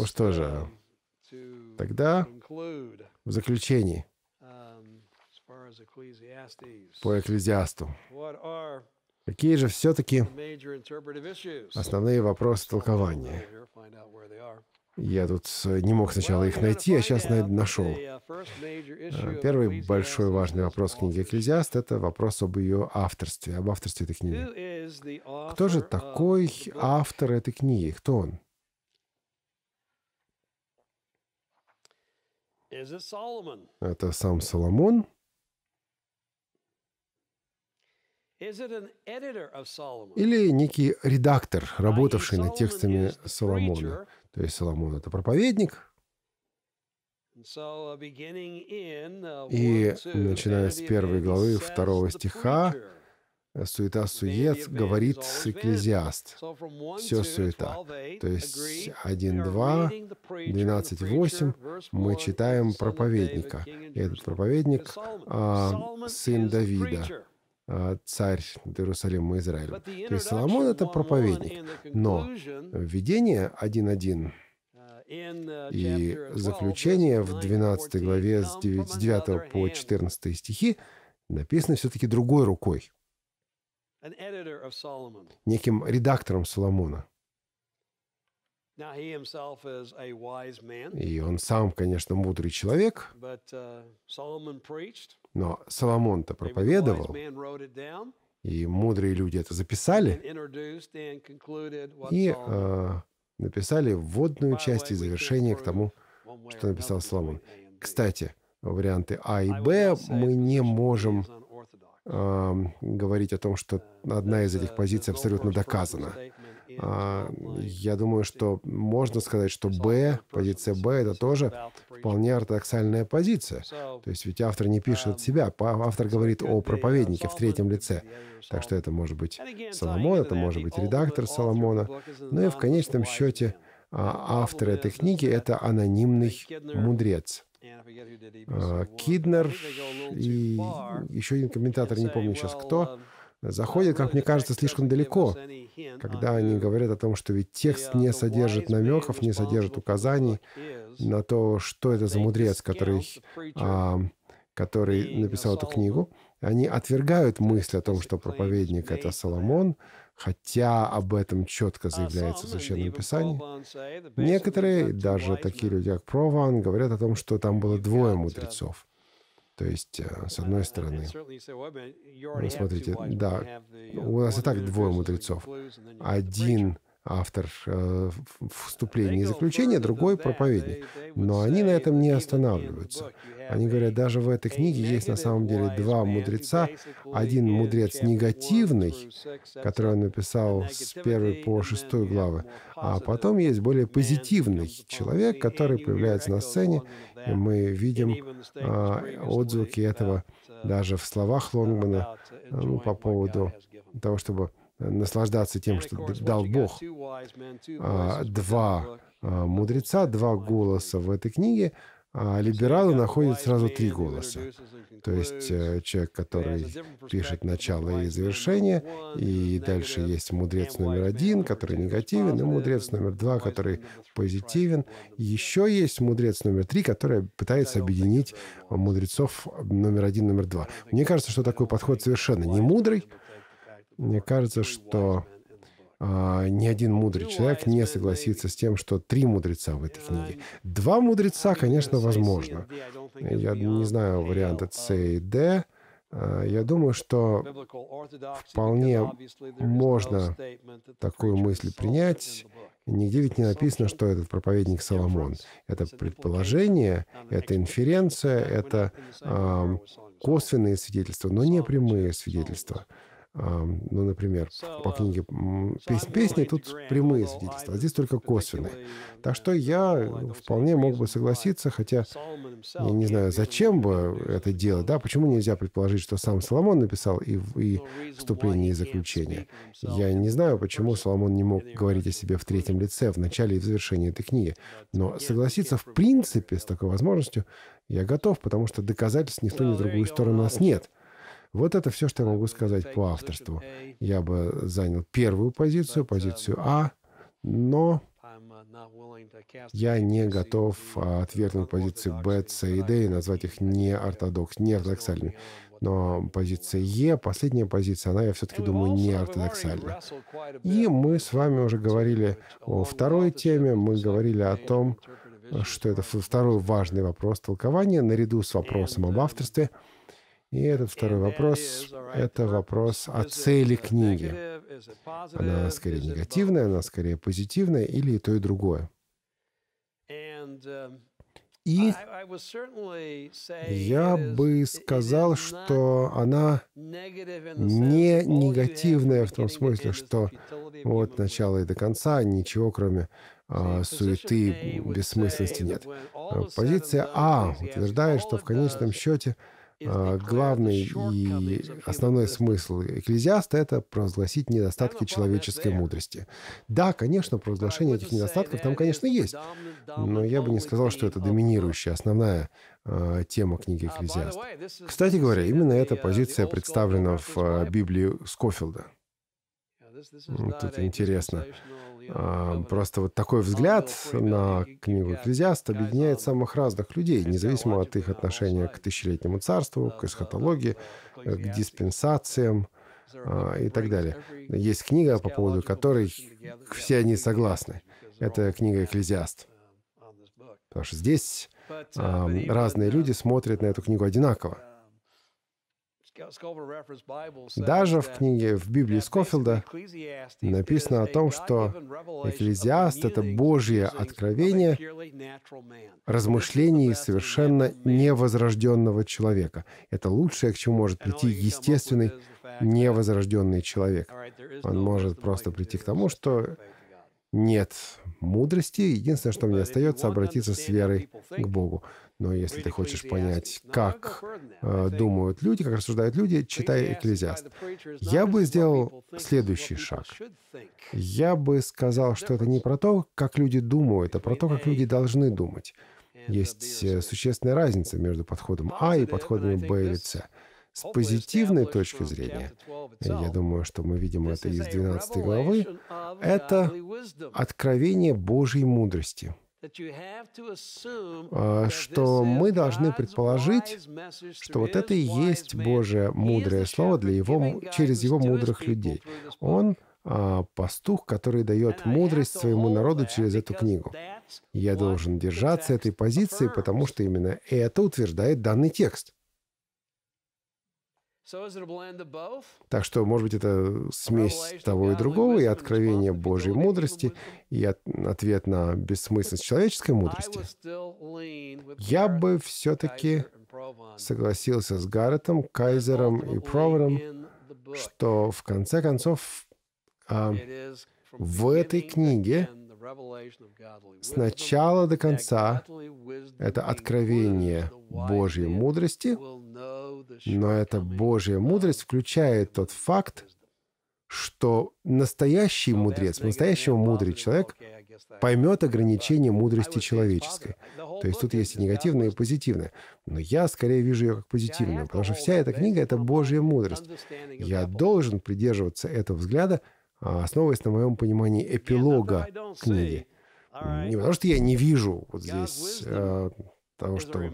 Ну что же, тогда в заключении по Экклезиасту. Какие же все-таки основные вопросы толкования? Я тут э, не мог сначала их найти, а сейчас нашел. Э, первый большой важный вопрос книги «Экклезиаст» — это вопрос об ее авторстве, об авторстве этой книги. Кто же такой автор этой книги? Кто он? Это сам Соломон? Или некий редактор, работавший над текстами Соломона? То есть Соломон — это проповедник. Uh, uh, И начиная с первой главы второго стиха, Э, Суета-сует говорит экклезиаст. Все суета. То есть 1.2, 12.8 мы читаем проповедника. И этот проповедник а, — сын Давида, а, царь Иерусалима и Израиля. То есть Соломон — это проповедник. Но введение 1.1 uh, и заключение в 12 главе с 9 по 14 стихи написано все-таки другой рукой неким редактором Соломона. И он сам, конечно, мудрый человек, uh, но Соломон-то проповедовал, и мудрые люди это записали и э, написали вводную часть и завершение к тому, что написал Соломон. Кстати, варианты А и Б мы не можем говорить о том, что одна из этих позиций абсолютно доказана. А, я думаю, что можно сказать, что Б, позиция Б, это тоже вполне ортодоксальная позиция. То есть ведь автор не пишет от себя, автор говорит о проповеднике в третьем лице. Так что это может быть Соломон, это может быть редактор Соломона. Ну и в конечном счете а, автор этой книги — это анонимный мудрец. Киднер а, и еще один комментатор, не помню сейчас кто, uh, заходит, как мне кажется, слишком далеко, когда они говорят о том, что ведь текст не содержит намеков, не содержит указаний на то, что это за мудрец, который, а, который написал эту книгу. Они отвергают мысль о том, что проповедник — это Соломон, хотя об этом четко а заявляется в Священном Писании. Некоторые, даже такие люди, как Прован, говорят о том, что там было двое мудрецов. То есть, э, с одной э, стороны, ну, смотрите, да, у uh, нас и так двое мудрецов. Один — автор э, вступления и заключения, другой — проповедник. Но они на этом не останавливаются. Они говорят, даже в этой книге есть на самом деле два мудреца. Один мудрец негативный, который он написал с первой по шестую главы, а потом есть более позитивный человек, который появляется на сцене, и мы видим э, отзвуки этого даже в словах Лонгмана ну, по поводу того, чтобы наслаждаться тем, что дал Бог. А, два uh, а, мудреца, два голоса в этой книге, а либералы находят сразу три голоса. То есть э, человек, который пишет начало и завершение, и дальше есть мудрец номер один, который негативен, и мудрец номер два, который позитивен. Еще есть мудрец номер три, который пытается объединить мудрецов номер один, номер два. Мне кажется, что такой подход совершенно не мудрый, мне кажется, что а, ни один мудрый человек не согласится с тем, что три мудреца в этой книге. Два мудреца, конечно, возможно. Я не знаю варианта С и Д. А, я думаю, что вполне можно такую мысль принять. Нигде ведь не написано, что этот проповедник Соломон. Это предположение, это инференция, это э, косвенные свидетельства, но не прямые свидетельства ну, например, по книге um, «Песни», тут прямые свидетельства, а здесь только косвенные. Так что я вполне мог бы согласиться, хотя я не знаю, зачем бы это делать, да, почему нельзя предположить, что сам Соломон написал и, и вступление и заключение. Я не знаю, почему Соломон не мог говорить о себе в третьем лице, в начале и в завершении этой книги, uh, но согласиться в принципе с такой возможностью я готов, потому что доказательств ни в ту, ни в другую сторону у нас нет. Вот это все, что я могу сказать по авторству. Я бы занял первую позицию, позицию А, но я не готов а, отвергнуть позиции Б, С и Д и назвать их не ортодокс, не ортодоксальными. Но позиция Е, последняя позиция, она, я все-таки думаю, не ортодоксальна. И мы с вами уже говорили о второй теме, мы говорили о том, что это второй важный вопрос толкования, наряду с вопросом об авторстве. И этот второй вопрос — это вопрос о цели книги. Она скорее негативная, она скорее позитивная или и то, и другое. Эм, и я бы сказал, что она не негативная в том смысле, что от начала и до конца ничего кроме а, суеты, бессмысленности нет. А позиция А утверждает, что в конечном счете — а, э, главный и основной смысл Экклезиаста – это провозгласить недостатки человеческой мудрости. Да, конечно, провозглашение этих недостатков там, конечно, есть, но я бы не сказал, что это доминирующая, основная а, тема книги а, Экклезиаста. Кстати говоря, именно эта позиция представлена в э, Библии Скофилда – Тут интересно. А, просто вот такой взгляд на книгу «Экклезиаст» объединяет самых разных людей, независимо от их uh, отношения к тысячелетнему царству, uh, к эсхатологии, uh, э, к диспенсациям а, и так далее. Есть книга, по поводу которой все они согласны. Это книга «Экклезиаст». Um, Потому что здесь разные люди смотрят на эту книгу одинаково. Даже в книге, в Библии Скофилда написано о том, что Экклезиаст — это Божье откровение размышлений совершенно невозрожденного человека. Это лучшее, к чему может прийти естественный невозрожденный человек. Он может просто прийти к тому, что нет мудрости, единственное, что мне остается, обратиться с верой к Богу. Но если ты хочешь понять, как э, думают люди, как рассуждают люди, читай «Экклезиаст». Я бы сделал следующий шаг. Я бы сказал, что это не про то, как люди думают, а про то, как люди должны думать. Есть э, существенная разница между подходом А и подходами Б или С. С позитивной точки зрения, я думаю, что мы видим это из 12 главы, это откровение Божьей мудрости а, что мы должны предположить, что вот это и есть Божье мудрое слово для его, через его мудрых людей. Он а, пастух, который дает мудрость своему народу через эту книгу. Я должен держаться этой позиции, потому что именно это утверждает данный текст. Так что, может быть, это смесь того и другого, и откровение Божьей мудрости, и от, ответ на бессмысленность человеческой мудрости. Я бы все-таки согласился с Гарретом, Кайзером и Провором, что в конце концов а, в этой книге сначала до конца это откровение Божьей мудрости, но эта Божья мудрость включает тот факт, что настоящий мудрец, по мудрый человек поймет ограничение мудрости человеческой. То есть тут есть и негативное, и позитивное. Но я скорее вижу ее как позитивную, потому что вся эта книга — это Божья мудрость. Я должен придерживаться этого взгляда — а, основываясь на моем понимании эпилога книги. Не потому что я не вижу вот здесь э, а, того, что...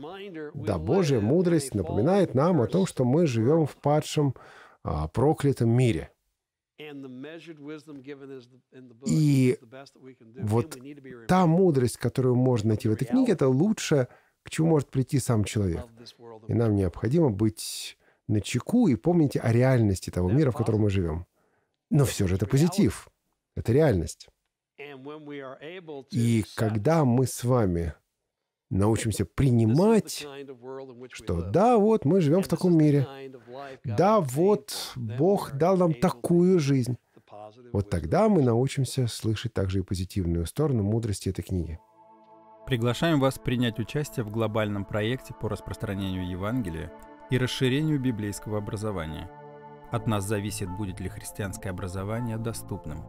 Да, Божья мудрость напоминает нам о том, что мы живем в падшем, э, проклятом мире. И вот та мудрость, которую можно найти в этой книге, это лучше, к чему может прийти сам человек. И нам необходимо быть на чеку и помнить о реальности того мира, в котором мы живем. Но все же это позитив, это реальность. И когда мы с вами научимся принимать, что да, вот мы живем в таком мире, да, вот Бог дал нам такую жизнь, вот тогда мы научимся слышать также и позитивную сторону мудрости этой книги. Приглашаем вас принять участие в глобальном проекте по распространению Евангелия и расширению библейского образования – от нас зависит, будет ли христианское образование доступным.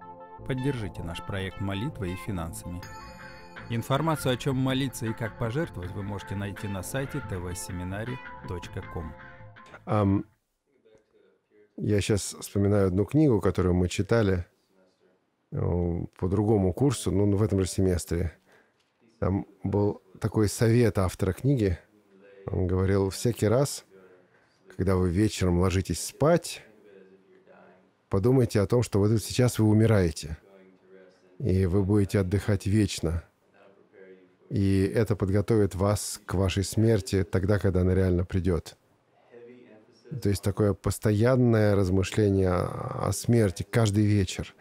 Поддержите наш проект молитвой и финансами. Информацию, о чем молиться и как пожертвовать, вы можете найти на сайте tvseminary.com. Um, я сейчас вспоминаю одну книгу, которую мы читали э, по другому курсу, ну, в этом же семестре. Там был такой совет автора книги. Он говорил, всякий раз, когда вы вечером ложитесь спать, Подумайте о том, что вот сейчас вы умираете, и вы будете отдыхать вечно. И это подготовит вас к вашей смерти тогда, когда она реально придет. То есть такое постоянное размышление о смерти каждый вечер.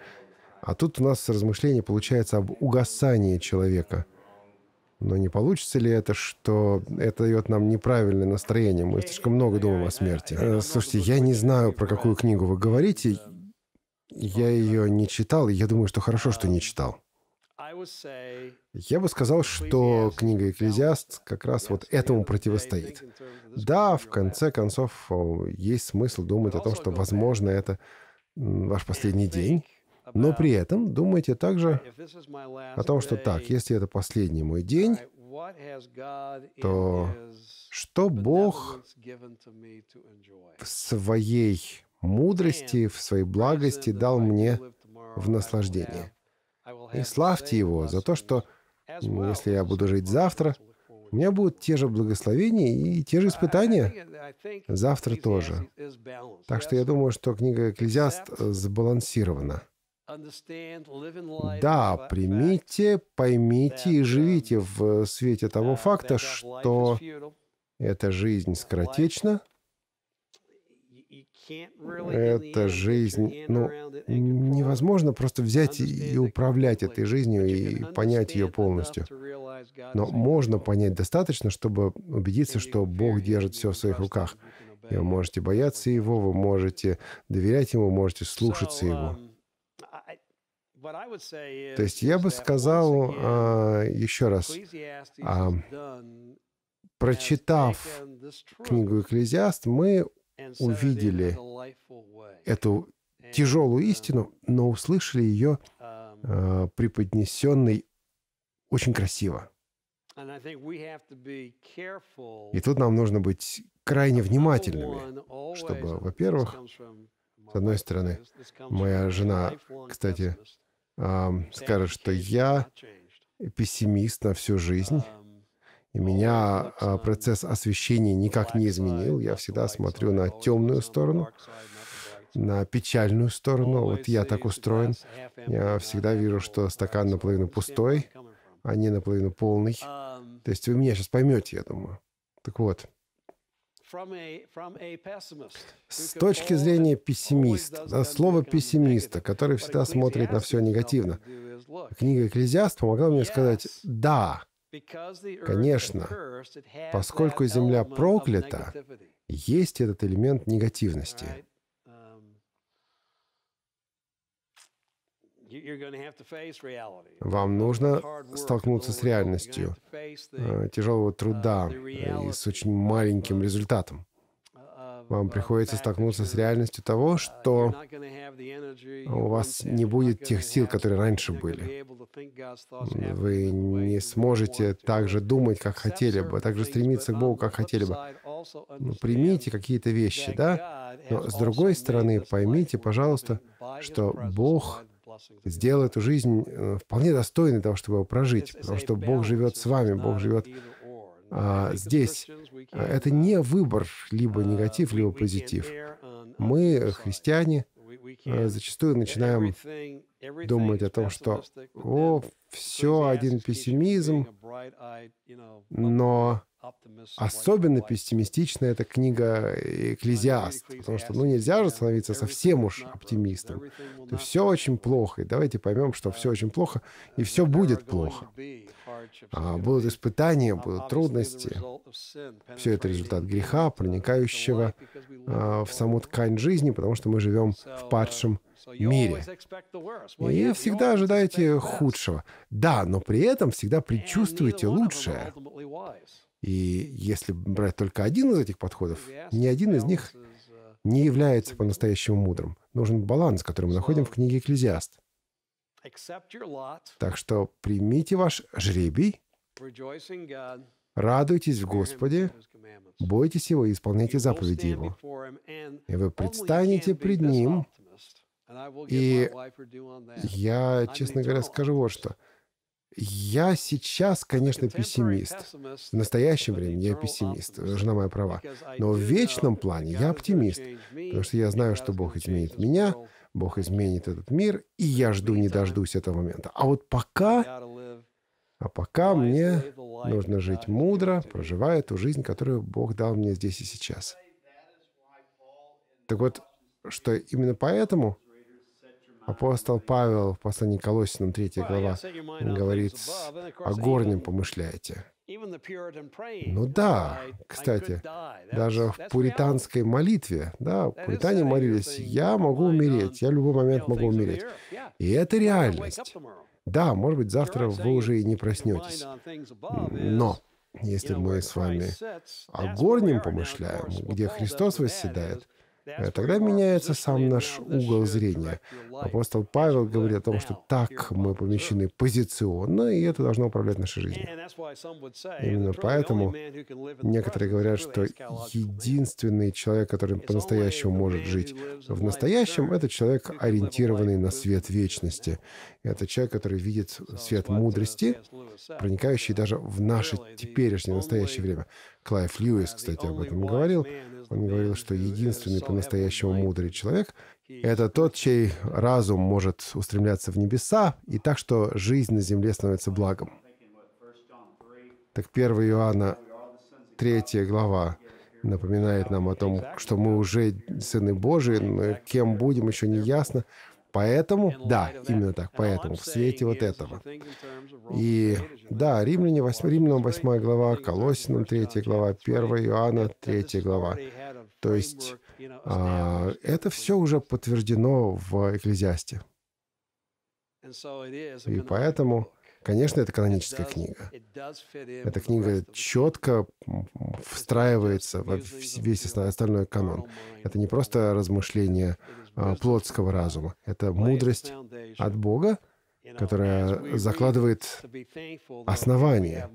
А тут у нас размышление получается об угасании человека. Но не получится ли это, что это дает нам неправильное настроение? Мы слишком много думаем о смерти. Э, слушайте, я не знаю, про какую книгу вы говорите. Я ее не читал, и я думаю, что хорошо, что не читал. Я бы сказал, что книга «Экклезиаст» как раз вот этому противостоит. Да, в конце концов, есть смысл думать о том, что, возможно, это ваш последний день, но при этом думайте также о том, что так, если это последний мой день, то что Бог в своей мудрости, в своей uh, благости дал мне в наслаждение. И славьте Его за то, что, если я буду жить завтра, у меня будут те же благословения и те же испытания завтра тоже. Так что я думаю, что книга «Экклезиаст» сбалансирована. Да, примите, поймите и um, живите в свете того uh, факта, что эта жизнь скоротечна — это жизнь. Ну, невозможно просто взять и управлять этой жизнью и понять ее полностью. Но можно понять достаточно, чтобы убедиться, что Бог держит все в своих руках. И вы можете бояться Его, вы можете доверять Ему, можете слушаться Его. Um, То есть я бы сказал а, еще раз, а, прочитав книгу Экклезиаст, мы увидели эту тяжелую uh, истину, но услышали ее um, э, преподнесенной очень красиво. И тут нам нужно быть крайне внимательными, чтобы, во-первых, с одной стороны, моя жена, кстати, э, скажет, что я пессимист на всю жизнь, um, и меня а, процесс освещения никак не изменил. Я всегда смотрю на темную сторону, на печальную сторону. Вот я так устроен. Я всегда вижу, что стакан наполовину пустой, а не наполовину полный. То есть вы меня сейчас поймете, я думаю. Так вот, с точки зрения пессимиста, да, слово пессимиста, который всегда смотрит на все негативно, книга «Экклезиаст» помогла мне сказать «да», Конечно, поскольку Земля проклята, есть этот элемент негативности. Um, Вам нужно столкнуться с реальностью э, тяжелого uh, труда э, и с очень маленьким результатом. Вам приходится столкнуться с реальностью того, что у вас не будет тех сил, которые раньше были. Вы не сможете так же думать, как хотели бы, так же стремиться к Богу, как хотели бы. Ну, примите какие-то вещи, да? Но с другой стороны, поймите, пожалуйста, что Бог сделал эту жизнь э, вполне достойной того, чтобы его прожить, потому что Бог живет с вами, Бог живет а, здесь. А, это не выбор, либо негатив, либо позитив. Мы, э, христиане, э, зачастую начинаем думать о том, что «О, все один пессимизм», но Особенно пессимистична эта книга «Экклезиаст», потому что ну, нельзя же становиться совсем уж оптимистом. То есть все очень плохо, и давайте поймем, что все очень плохо, и все будет плохо. А, будут испытания, будут трудности. Все это результат греха, проникающего а, в саму ткань жизни, потому что мы живем в uh, падшем мире. И всегда ожидаете худшего. Да, но при этом всегда предчувствуете лучшее. И если брать только один из этих подходов, ни один из них uh, не является по-настоящему мудрым. Нужен баланс, который мы находим в книге «Экклезиаст». Так что примите ваш жребий, радуйтесь в Господе, бойтесь Его и исполняйте заповеди Его. И вы предстанете пред Ним, и я, честно говоря, скажу вот что – я сейчас, конечно, пессимист. В настоящем времени я пессимист, жена моя права. Но в вечном плане я оптимист, потому что я знаю, что Бог изменит меня, Бог изменит этот мир, и я жду, не дождусь этого момента. А вот пока, а пока мне нужно жить мудро, проживая ту жизнь, которую Бог дал мне здесь и сейчас. Так вот, что именно поэтому Апостол Павел в послании Колосинам 3 глава говорит, о горнем помышляете. Ну да, кстати, даже в пуританской молитве, да, пуритане молились, я могу умереть, я в любой момент могу умереть. И это реальность. Да, может быть, завтра вы уже и не проснетесь. Но если мы с вами о горнем помышляем, где Христос восседает, Э, тогда меняется сам наш угол зрения. Апостол Павел говорит о том, что так мы помещены позиционно, и это должно управлять нашей жизнью. Именно поэтому некоторые говорят, что единственный человек, который по-настоящему может жить в настоящем, это человек, ориентированный на свет вечности. Это человек, который видит свет uh, мудрости, проникающий uh, даже в наше теперешнее, настоящее время. Клайв Льюис, кстати, об этом говорил. Он говорил, что единственный по-настоящему мудрый человек — это тот, чей разум может устремляться в небеса, и так, что жизнь на земле становится благом. Так 1 Иоанна 3 глава напоминает нам о том, что мы уже сыны Божии, но кем будем, еще не ясно. Поэтому, да, именно так, поэтому, в свете вот этого. И да, Римляне 8, Римлянам 8 глава, Колосинам 3 глава, 1 Иоанна 3 глава. То есть а, это все уже подтверждено в Экклезиасте. И поэтому, конечно, это каноническая книга. Эта книга четко встраивается во весь остальной канон. Это не просто размышление а, плотского разума. Это мудрость от Бога, которая закладывает основание.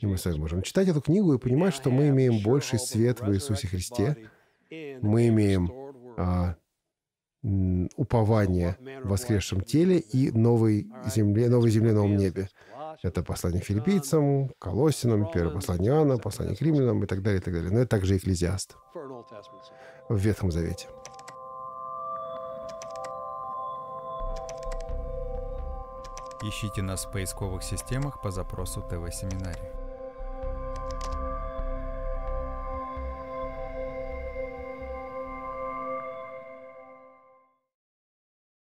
И мы с вами можем читать эту книгу и понимать, что мы имеем больший свет в Иисусе Христе, мы имеем а, упование в воскресшем теле и новой земле, новой земле, новом небе. Это послание филиппийцам, Колосинам, первое послание Иоанна, послание к римлянам и так далее, и так далее. Но это также Экклезиаст в Ветхом Завете. Ищите нас в поисковых системах по запросу ТВ-семинария.